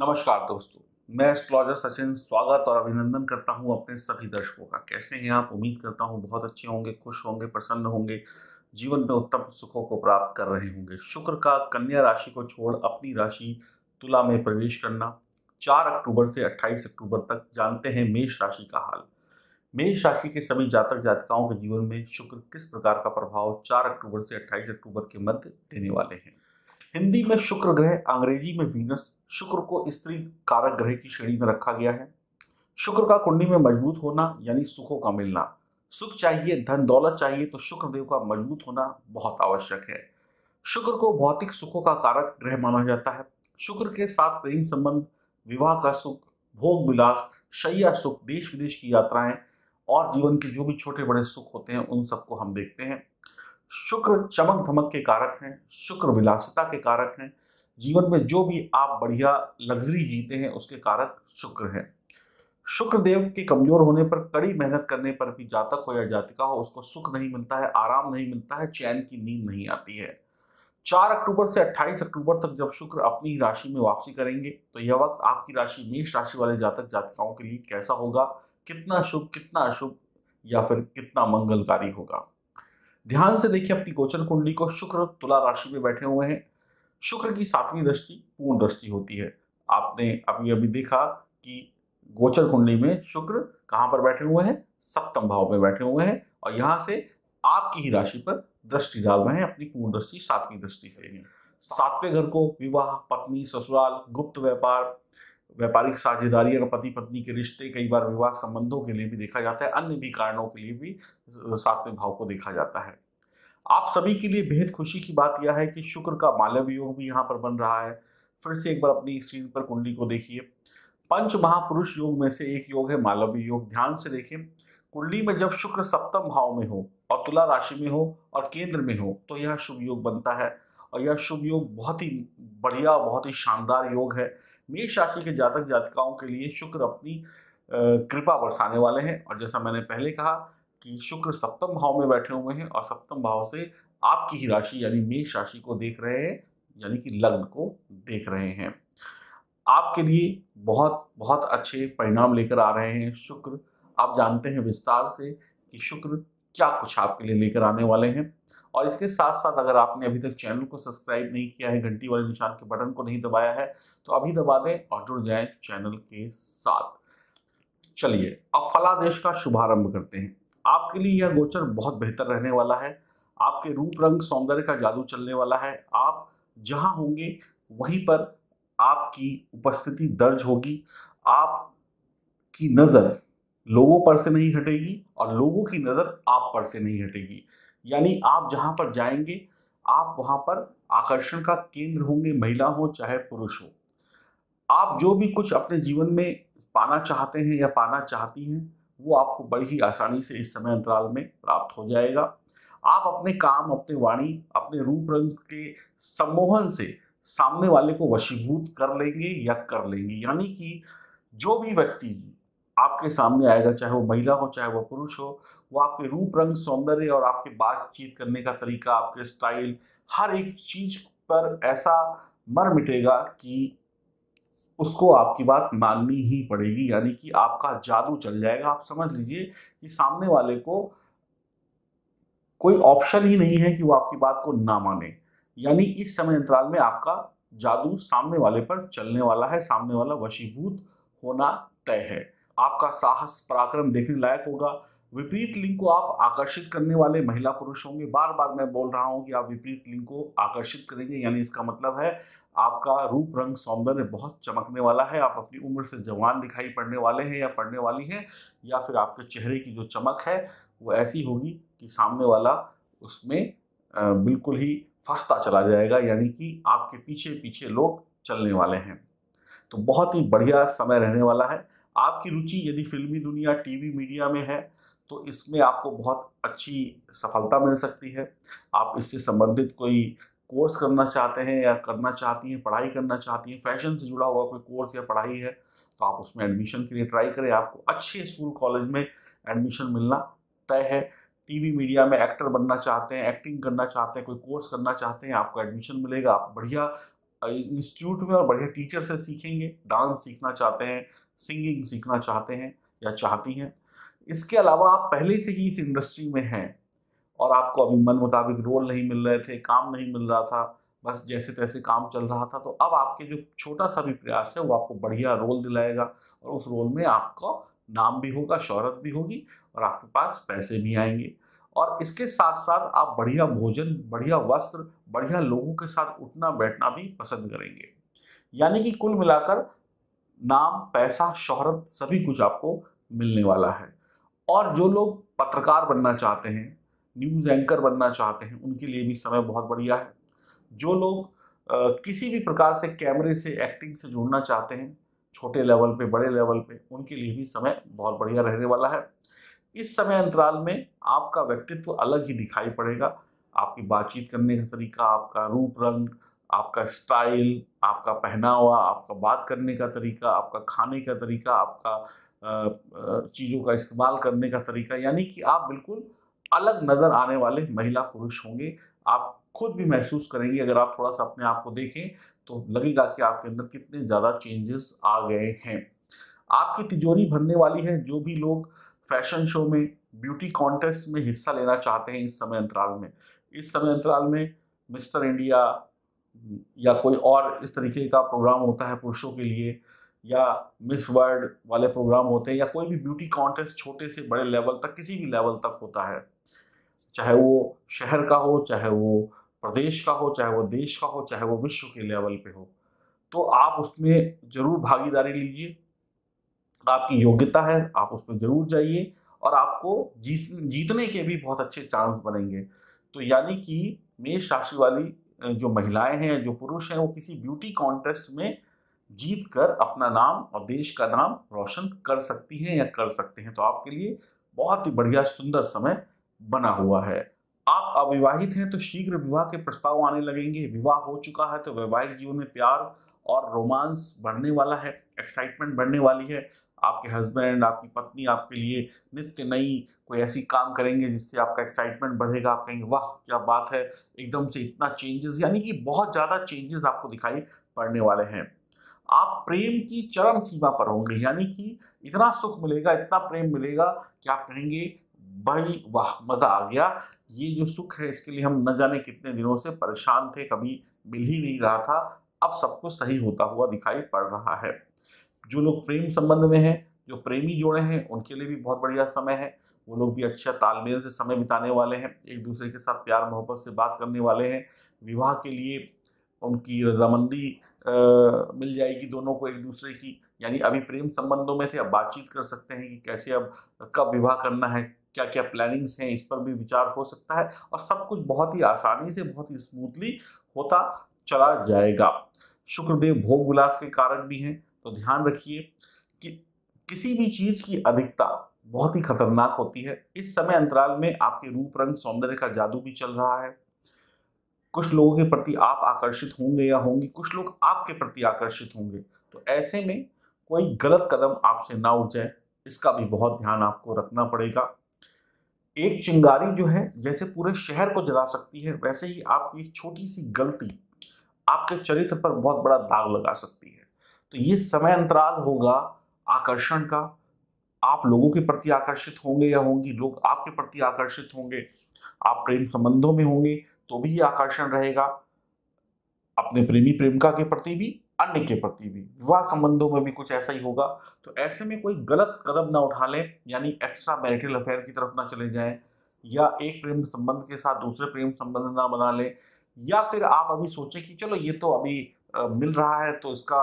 नमस्कार दोस्तों मैं एस्ट्रोलॉजर सचिन स्वागत और अभिनंदन करता हूं अपने सभी दर्शकों का कैसे हैं आप उम्मीद करता हूं बहुत अच्छे होंगे खुश होंगे प्रसन्न होंगे जीवन में उत्तम सुखों को प्राप्त कर रहे होंगे शुक्र का कन्या राशि को छोड़ अपनी राशि तुला में प्रवेश करना चार अक्टूबर से अट्ठाईस अक्टूबर तक जानते हैं मेष राशि का हाल मेष राशि के सभी जातक जातिकाओं के जीवन में शुक्र किस प्रकार का प्रभाव चार अक्टूबर से अट्ठाईस अक्टूबर के मध्य देने वाले हैं हिंदी में शुक्र ग्रह अंग्रेजी में वीनस शुक्र को स्त्री कारक ग्रह की श्रेणी में रखा गया है शुक्र का कुंडली में मजबूत होना यानी सुखों का मिलना सुख चाहिए धन दौलत चाहिए तो शुक्रदेव का मजबूत होना बहुत आवश्यक है शुक्र को भौतिक सुखों का कारक ग्रह माना जाता है शुक्र के साथ प्रेम संबंध विवाह का सुख भोग विलास शैया सुख देश विदेश की यात्राएं और जीवन के जो भी छोटे बड़े सुख होते हैं उन सबको हम देखते हैं शुक्र चमक धमक के कारक हैं शुक्र विलासिता के कारक हैं जीवन में जो भी आप बढ़िया लग्जरी जीते हैं उसके कारक शुक्र है शुक्र देव के कमजोर होने पर कड़ी मेहनत करने पर भी जातक हो या जातिका हो उसको सुख नहीं मिलता है आराम नहीं मिलता है चैन की नींद नहीं आती है चार अक्टूबर से अट्ठाईस अक्टूबर तक जब शुक्र अपनी ही राशि में वापसी करेंगे तो यह वक्त आपकी राशि मेष राशि वाले जातक जातिकाओं के लिए कैसा होगा कितना शुभ कितना अशुभ या फिर कितना मंगलकारी होगा ध्यान से देखिए अपनी गोचर कुंडली को शुक्र तुला राशि में बैठे हुए हैं शुक्र की सातवीं दृष्टि पूर्ण दृष्टि होती है आपने अभी अभी देखा कि गोचर कुंडली में शुक्र कहाँ पर बैठे हुए हैं सप्तम भाव में बैठे हुए हैं और यहाँ से आपकी ही राशि पर दृष्टि डाल रहे हैं अपनी पूर्ण दृष्टि सातवीं दृष्टि से सातवें घर को विवाह पत्नी ससुराल गुप्त व्यापार व्यापारिक साझेदारी और पति पत्नी के रिश्ते कई बार विवाह संबंधों के लिए भी देखा जाता है अन्य भी कारणों के लिए भी सातवें भाव को देखा जाता है आप सभी के लिए बेहद खुशी की बात यह है कि शुक्र का मालव योग भी यहाँ पर बन रहा है फिर से एक बार अपनी स्क्रीन पर कुंडली को देखिए पंच महापुरुष योग में से एक योग है मालवीय योग ध्यान से देखें कुंडली में जब शुक्र सप्तम भाव में हो और तुला राशि में हो और केंद्र में हो तो यह शुभ योग बनता है और यह शुभ योग बहुत ही बढ़िया बहुत ही शानदार योग है मेष राशि के जातक जातिकाओं के लिए शुक्र अपनी कृपा बरसाने वाले हैं और जैसा मैंने पहले कहा कि शुक्र सप्तम भाव में बैठे हुए हैं और सप्तम भाव से आपकी ही राशि यानी मेष राशि को देख रहे हैं यानी कि लग्न को देख रहे हैं आपके लिए बहुत बहुत अच्छे परिणाम लेकर आ रहे हैं शुक्र आप जानते हैं विस्तार से कि शुक्र क्या कुछ आपके लिए लेकर आने वाले हैं और इसके साथ साथ अगर आपने अभी तक चैनल को सब्सक्राइब नहीं किया है घंटी वाले निशान के बटन को नहीं दबाया है तो अभी दबा दें और जुड़ जाए चैनल के साथ चलिए अब फलादेश का शुभारंभ करते हैं आपके लिए यह गोचर बहुत बेहतर रहने वाला है आपके रूप रंग सौंदर्य का जादू चलने वाला है आप जहाँ होंगे वहीं पर आपकी उपस्थिति दर्ज होगी आपकी नज़र लोगों पर से नहीं हटेगी और लोगों की नज़र आप पर से नहीं हटेगी यानी आप जहाँ पर जाएंगे आप वहाँ पर आकर्षण का केंद्र होंगे महिला हो चाहे पुरुष हो आप जो भी कुछ अपने जीवन में पाना चाहते हैं या पाना चाहती हैं वो आपको बड़ी ही आसानी से इस समय अंतराल में प्राप्त हो जाएगा आप अपने काम अपने वाणी अपने रूप रंग के सम्मोहन से सामने वाले को वशीभूत कर लेंगे या कर लेंगे यानी कि जो भी व्यक्ति आपके सामने आएगा चाहे वो महिला हो चाहे वो पुरुष हो वो आपके रूप रंग सौंदर्य और आपके बातचीत करने का तरीका आपके स्टाइल हर एक चीज पर ऐसा मर मिटेगा कि उसको आपकी बात माननी ही पड़ेगी यानी कि आपका जादू चल जाएगा आप समझ लीजिए कि सामने वाले को कोई ऑप्शन ही नहीं है कि वो आपकी बात को ना माने यानी इस समय अंतराल में आपका जादू सामने वाले पर चलने वाला है सामने वाला वशीभूत होना तय है आपका साहस पराक्रम देखने लायक होगा विपरीत लिंग को आप आकर्षित करने वाले महिला पुरुष होंगे बार बार मैं बोल रहा हूं कि आप विपरीत लिंग को आकर्षित करेंगे यानी इसका मतलब है आपका रूप रंग सौंदर्य बहुत चमकने वाला है आप अपनी उम्र से जवान दिखाई पड़ने वाले हैं या पड़ने वाली हैं या फिर आपके चेहरे की जो चमक है वो ऐसी होगी कि सामने वाला उसमें बिल्कुल ही फंसता चला जाएगा यानी कि आपके पीछे पीछे लोग चलने वाले हैं तो बहुत ही बढ़िया समय रहने वाला है आपकी रुचि यदि फिल्मी दुनिया टीवी मीडिया में है तो इसमें आपको बहुत अच्छी सफलता मिल सकती है आप इससे संबंधित कोई कोर्स करना चाहते हैं या करना चाहती हैं पढ़ाई करना चाहती हैं फैशन से जुड़ा हुआ कोई कोर्स या पढ़ाई है तो आप उसमें एडमिशन के लिए ट्राई करें आपको अच्छे स्कूल कॉलेज में एडमिशन मिलना तय है टीवी मीडिया में एक्टर बनना चाहते हैं एक्टिंग करना चाहते हैं कोई कोर्स करना चाहते हैं आपको एडमिशन मिलेगा आप बढ़िया इंस्टीट्यूट में और बढ़िया टीचर से सीखेंगे डांस सीखना चाहते हैं सिंगिंग सीखना चाहते हैं या चाहती हैं इसके अलावा आप पहले से ही इस इंडस्ट्री में हैं और आपको अभी मन मुताबिक रोल नहीं मिल रहे थे काम नहीं मिल रहा था बस जैसे तैसे काम चल रहा था तो अब आपके जो छोटा सा भी प्रयास है वो आपको बढ़िया रोल दिलाएगा और उस रोल में आपका नाम भी होगा शोहरत भी होगी और आपके पास पैसे भी आएंगे और इसके साथ साथ आप बढ़िया भोजन बढ़िया वस्त्र बढ़िया लोगों के साथ उठना बैठना भी पसंद करेंगे यानी कि कुल मिलाकर नाम पैसा शोहरत सभी कुछ आपको मिलने वाला है और जो लोग पत्रकार बनना चाहते हैं न्यूज़ एंकर बनना चाहते हैं उनके लिए भी समय बहुत बढ़िया है जो लोग किसी भी प्रकार से कैमरे से एक्टिंग से जुड़ना चाहते हैं छोटे लेवल पे बड़े लेवल पे उनके लिए भी समय बहुत बढ़िया रहने वाला है इस समय अंतराल में आपका व्यक्तित्व अलग ही दिखाई पड़ेगा आपकी बातचीत करने का तरीका आपका रूप रंग आपका स्टाइल आपका पहनावा आपका बात करने का तरीका आपका खाने का तरीका आपका चीज़ों का इस्तेमाल करने का तरीका यानी कि आप बिल्कुल अलग नज़र आने वाले महिला पुरुष होंगे आप खुद भी महसूस करेंगे अगर आप थोड़ा सा अपने आप को देखें तो लगेगा कि आपके अंदर कितने ज़्यादा चेंजेस आ गए हैं आपकी तिजोरी भरने वाली है जो भी लोग फैशन शो में ब्यूटी कॉन्टेस्ट में हिस्सा लेना चाहते हैं इस समय अंतराल में इस समय अंतराल में मिस्टर इंडिया या कोई और इस तरीके का प्रोग्राम होता है पुरुषों के लिए या मिस वर्ल्ड वाले प्रोग्राम होते हैं या कोई भी ब्यूटी कॉन्टेस्ट छोटे से बड़े लेवल तक किसी भी लेवल तक होता है चाहे वो शहर का हो चाहे वो प्रदेश का हो चाहे वो देश का हो चाहे वो विश्व के लेवल पे हो तो आप उसमें ज़रूर भागीदारी लीजिए आपकी योग्यता है आप उसमें ज़रूर जाइए और आपको जीत जीतने के भी बहुत अच्छे चांस बनेंगे तो यानी कि मेष राशि वाली जो महिलाएं हैं जो पुरुष हैं वो किसी ब्यूटी कॉन्टेस्ट में जीत कर अपना नाम और देश का नाम रोशन कर सकती हैं या कर सकते हैं तो आपके लिए बहुत ही बढ़िया सुंदर समय बना हुआ है आप अविवाहित हैं तो शीघ्र विवाह के प्रस्ताव आने लगेंगे विवाह हो चुका है तो वैवाहिक जीवन में प्यार और रोमांस बढ़ने वाला है एक्साइटमेंट बढ़ने वाली है आपके हस्बैंड आपकी पत्नी आपके लिए नित्य नई कोई ऐसी काम करेंगे जिससे आपका एक्साइटमेंट बढ़ेगा आप कहेंगे वाह क्या बात है एकदम से इतना चेंजेस यानी कि बहुत ज़्यादा चेंजेस आपको दिखाई पड़ने वाले हैं आप प्रेम की चरम सीमा पर होंगे यानी कि इतना सुख मिलेगा इतना प्रेम मिलेगा कि आप कहेंगे भाई वाह मज़ा आ गया ये जो सुख है इसके लिए हम न जाने कितने दिनों से परेशान थे कभी मिल ही नहीं रहा था अब सब कुछ सही होता हुआ दिखाई पड़ रहा है जो लोग प्रेम संबंध में हैं जो प्रेमी जोड़े हैं उनके लिए भी बहुत बढ़िया समय है वो लोग भी अच्छा तालमेल से समय बिताने वाले हैं एक दूसरे के साथ प्यार मोहब्बत से बात करने वाले हैं विवाह के लिए उनकी रजामंदी मिल जाएगी दोनों को एक दूसरे की यानी अभी प्रेम संबंधों में थे अब बातचीत कर सकते हैं कि कैसे अब कब विवाह करना है क्या क्या प्लानिंग्स हैं इस पर भी विचार हो सकता है और सब कुछ बहुत ही आसानी से बहुत ही स्मूथली होता चला जाएगा शुक्रदेव भोग विलास के कारण भी हैं तो ध्यान रखिए कि किसी भी चीज की अधिकता बहुत ही खतरनाक होती है इस समय अंतराल में आपके रूप रंग सौंदर्य का जादू भी चल रहा है कुछ लोगों के प्रति आप आकर्षित होंगे या होंगी कुछ लोग आपके प्रति आकर्षित होंगे तो ऐसे में कोई गलत कदम आपसे ना उठ जाए इसका भी बहुत ध्यान आपको रखना पड़ेगा एक चिंगारी जो है जैसे पूरे शहर को जला सकती है वैसे ही आपकी एक छोटी सी गलती आपके चरित्र पर बहुत बड़ा दाग लगा सकती है तो ये समय अंतराल होगा आकर्षण का आप लोगों के प्रति आकर्षित होंगे या होंगी लोग आपके प्रति आकर्षित होंगे आप प्रेम संबंधों में होंगे तो भी ये आकर्षण रहेगा अपने प्रेमी प्रेमिका के प्रति भी अन्य के प्रति भी विवाह संबंधों में भी कुछ ऐसा ही होगा तो ऐसे में कोई गलत कदम ना उठा लें यानी एक्स्ट्रा मैरिटल अफेयर की तरफ ना चले जाएं या एक प्रेम संबंध के साथ दूसरे प्रेम संबंध ना बना लें या फिर आप अभी सोचें कि चलो ये तो अभी आ, मिल रहा है तो इसका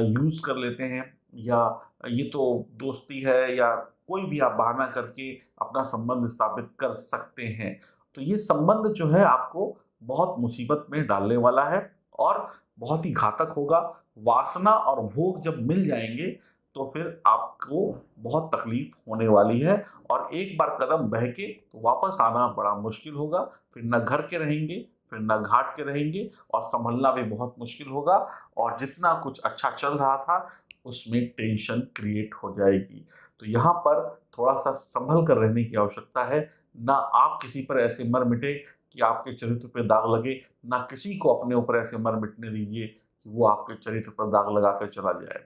यूज़ कर लेते हैं या ये तो दोस्ती है या कोई भी आप बहाना करके अपना संबंध स्थापित कर सकते हैं तो ये संबंध जो है आपको बहुत मुसीबत में डालने वाला है और बहुत ही घातक होगा वासना और भोग जब मिल जाएंगे तो फिर आपको बहुत तकलीफ होने वाली है और एक बार कदम बह के तो वापस आना बड़ा मुश्किल होगा फिर न घर के रहेंगे फिर न घाट के रहेंगे और संभलना भी बहुत मुश्किल होगा और जितना कुछ अच्छा चल रहा था उसमें टेंशन क्रिएट हो जाएगी तो यहाँ पर थोड़ा सा संभल कर रहने की आवश्यकता है ना आप किसी पर ऐसे मर मिटे कि आपके चरित्र पर दाग लगे ना किसी को अपने ऊपर ऐसे मर मिटने दीजिए कि वो आपके चरित्र पर दाग लगा कर चला जाए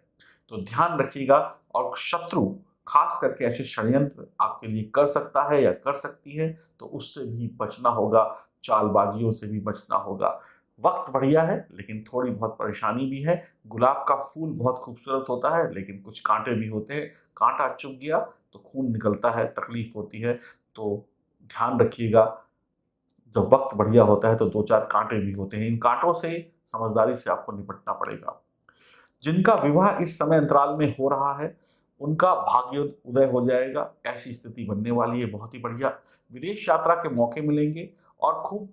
तो ध्यान रखिएगा और शत्रु खास करके ऐसे षडयंत्र आपके लिए कर सकता है या कर सकती है तो उससे भी बचना होगा चालबाजियों से भी बचना होगा वक्त बढ़िया है लेकिन थोड़ी बहुत परेशानी भी है गुलाब का फूल बहुत खूबसूरत होता है लेकिन कुछ कांटे भी होते हैं कांटा चुप गया तो खून निकलता है तकलीफ होती है तो ध्यान रखिएगा जब वक्त बढ़िया होता है तो दो चार कांटे भी होते हैं इन कांटों से समझदारी से आपको निपटना पड़ेगा जिनका विवाह इस समय अंतराल में हो रहा है उनका भाग्य उदय हो जाएगा ऐसी स्थिति बनने वाली है बहुत ही बढ़िया विदेश यात्रा के मौके मिलेंगे और खूब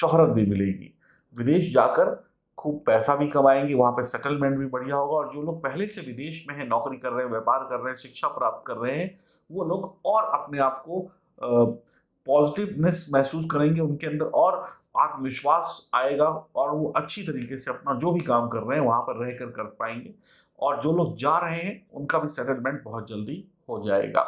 शोहरत भी मिलेगी विदेश जाकर खूब पैसा भी कमाएंगे वहाँ पर सेटलमेंट भी बढ़िया होगा और जो लोग पहले से विदेश में हैं नौकरी कर रहे हैं व्यापार कर रहे हैं शिक्षा प्राप्त कर रहे हैं वो लोग और अपने आप को पॉजिटिवनेस महसूस करेंगे उनके अंदर और आत्मविश्वास आएगा और वो अच्छी तरीके से अपना जो भी काम कर रहे हैं वहाँ पर रह कर कर पाएंगे और जो लोग जा रहे हैं उनका भी सेटलमेंट बहुत जल्दी हो जाएगा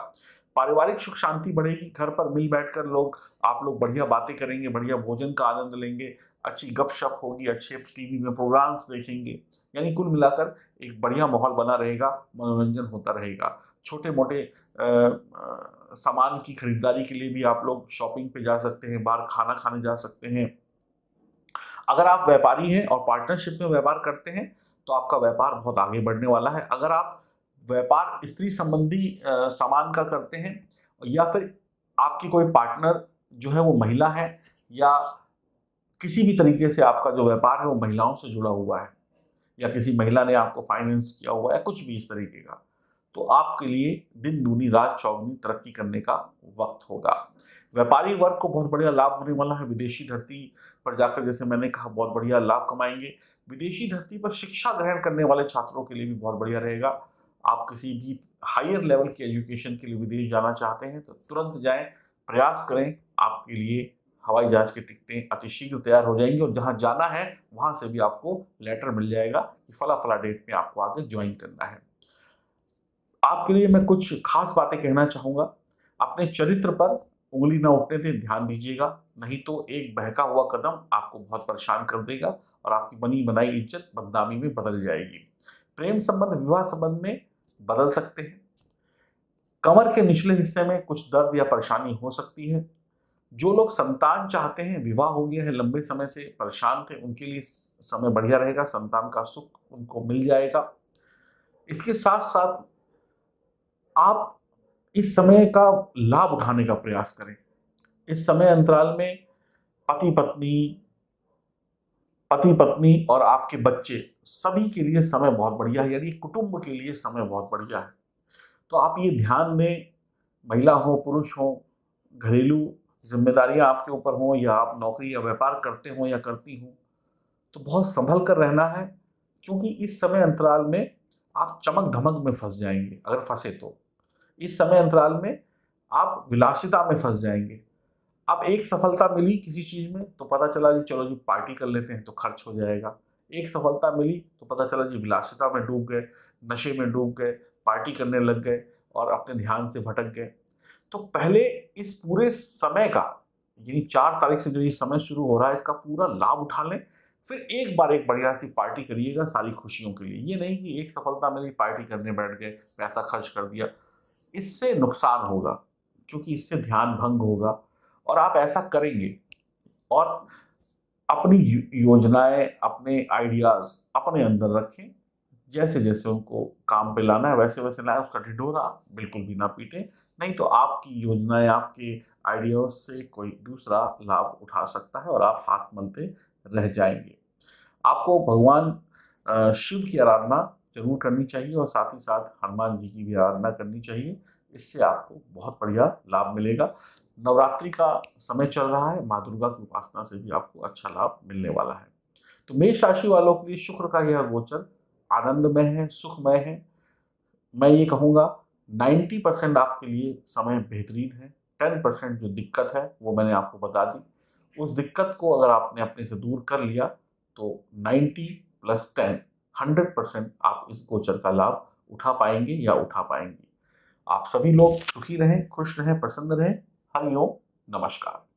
पारिवारिक सुख शांति बढ़ेगी घर पर मिल बैठ कर लोग आप लोग बढ़िया बातें करेंगे बढ़िया भोजन का आनंद लेंगे अच्छी गपशप होगी अच्छे टीवी में प्रोग्राम्स देखेंगे यानी कुल मिलाकर एक बढ़िया माहौल बना रहेगा मनोरंजन होता रहेगा छोटे मोटे आ, आ, सामान की खरीदारी के लिए भी आप लोग शॉपिंग पे जा सकते हैं बाहर खाना खाने जा सकते हैं अगर आप व्यापारी हैं और पार्टनरशिप में व्यापार करते हैं तो आपका व्यापार बहुत आगे बढ़ने वाला है अगर आप व्यापार स्त्री संबंधी सामान का करते हैं या फिर आपकी कोई पार्टनर जो है वो महिला है या किसी भी तरीके से आपका जो व्यापार है वो महिलाओं से जुड़ा हुआ है या किसी महिला ने आपको फाइनेंस किया हुआ है कुछ भी इस तरीके का तो आपके लिए दिन दूनी रात चौगनी तरक्की करने का वक्त होगा व्यापारी वर्ग को बहुत बढ़िया लाभ होने वाला है विदेशी धरती पर जाकर जैसे मैंने कहा बहुत बढ़िया लाभ कमाएंगे विदेशी धरती पर शिक्षा ग्रहण करने वाले छात्रों के लिए भी बहुत बढ़िया रहेगा आप किसी भी हायर लेवल की एजुकेशन के लिए विदेश जाना चाहते हैं तो तुरंत जाएं प्रयास करें आपके लिए हवाई जहाज की टिकटें अतिशीघ्र तैयार हो जाएंगी और जहाँ जाना है वहाँ से भी आपको लेटर मिल जाएगा कि फला फला डेट में आपको आगे ज्वाइन करना है आपके लिए मैं कुछ खास बातें कहना चाहूंगा अपने चरित्र पर उंगली ना उठने दें ध्यान दीजिएगा नहीं तो एक बहका हुआ कदम आपको बहुत परेशान कर देगा और आपकी बनी बनाई इज्जत बदनामी में बदल जाएगी प्रेम संबंध विवाह संबंध में बदल सकते हैं कमर के निचले हिस्से में कुछ दर्द या परेशानी हो सकती है जो लोग संतान चाहते हैं विवाह हो गया है लंबे समय से परेशान थे उनके लिए समय बढ़िया रहेगा संतान का सुख उनको मिल जाएगा इसके साथ साथ आप इस समय का लाभ उठाने का प्रयास करें इस समय अंतराल में पति पत्नी पति पत्नी और आपके बच्चे सभी के लिए समय बहुत बढ़िया है यानी कुटुंब के लिए समय बहुत बढ़िया है तो आप ये ध्यान दें महिला हो पुरुष हो घरेलू जिम्मेदारियां आपके ऊपर हों या आप नौकरी या व्यापार करते हों या करती हों तो बहुत संभल कर रहना है क्योंकि इस समय अंतराल में आप चमक धमक में फंस जाएंगे अगर फंसे तो इस समय अंतराल में आप विलासिता में फंस जाएंगे अब एक सफलता मिली किसी चीज़ में तो पता चला जी चलो जी पार्टी कर लेते हैं तो खर्च हो जाएगा एक सफलता मिली तो पता चला जी विलासिता में डूब गए नशे में डूब गए पार्टी करने लग गए और अपने ध्यान से भटक गए तो पहले इस पूरे समय का यानी चार तारीख से जो ये समय शुरू हो रहा है इसका पूरा लाभ उठा लें फिर एक बार एक बढ़िया सी पार्टी करिएगा सारी खुशियों के लिए ये नहीं कि एक सफलता मिली पार्टी करने बैठ गए पैसा खर्च कर दिया इससे नुकसान होगा क्योंकि इससे ध्यान भंग होगा और आप ऐसा करेंगे और अपनी योजनाएं अपने आइडियाज अपने अंदर रखें जैसे जैसे उनको काम पे लाना है वैसे वैसे लाए उसका ढिढोरा बिल्कुल भी ना पीटे नहीं तो आपकी योजनाएं आपके आइडियाज से कोई दूसरा लाभ उठा सकता है और आप हाथ मलते रह जाएंगे आपको भगवान शिव की आराधना जरूर करनी चाहिए और साथ ही साथ हनुमान जी की भी आराधना करनी चाहिए इससे आपको बहुत बढ़िया लाभ मिलेगा नवरात्रि का समय चल रहा है माँ दुर्गा की उपासना से भी आपको अच्छा लाभ मिलने वाला है तो मेष राशि वालों के लिए शुक्र का यह गोचर आनंदमय है सुखमय है मैं ये कहूँगा 90 परसेंट आपके लिए समय बेहतरीन है 10 परसेंट जो दिक्कत है वो मैंने आपको बता दी उस दिक्कत को अगर आपने अपने से दूर कर लिया तो 90 प्लस टेन हंड्रेड परसेंट आप इस गोचर का लाभ उठा पाएंगे या उठा पाएंगे आप सभी लोग सुखी रहें खुश रहें प्रसन्न रहें हरिओम नमस्कार